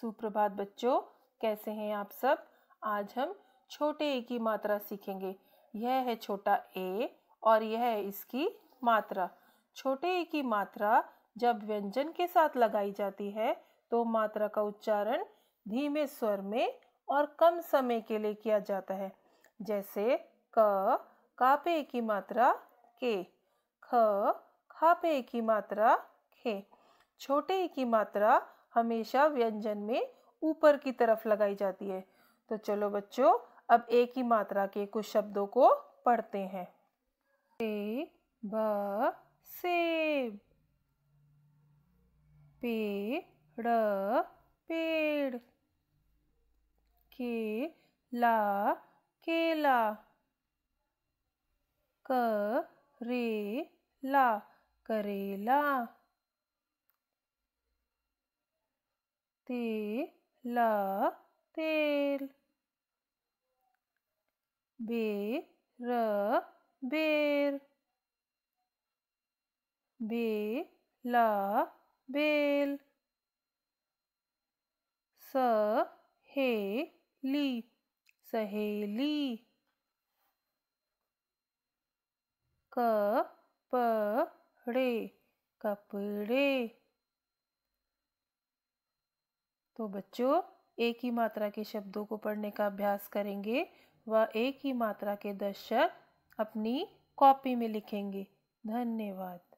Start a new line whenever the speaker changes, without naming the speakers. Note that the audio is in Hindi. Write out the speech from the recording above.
सुप्रभात बच्चों कैसे हैं आप सब आज हम छोटे ए की मात्रा सीखेंगे यह है छोटा ए और यह है इसकी मात्रा छोटे ए की मात्रा जब व्यंजन के साथ लगाई जाती है तो मात्रा का उच्चारण धीमे स्वर में और कम समय के लिए किया जाता है जैसे क कापे की मात्रा के ख खापे की मात्रा खे छोटे की मात्रा हमेशा व्यंजन में ऊपर की तरफ लगाई जाती है तो चलो बच्चों अब एक ही मात्रा के कुछ शब्दों को पढ़ते हैं से ब सेब ड पेड़ के ला केला क रे ला करेला ते ल तेल बे र बेर बे ल बेल स हे ली सहेली क प ड़े कपड़े तो बच्चों एक ही मात्रा के शब्दों को पढ़ने का अभ्यास करेंगे व एक ही मात्रा के दस शब्द अपनी कॉपी में लिखेंगे धन्यवाद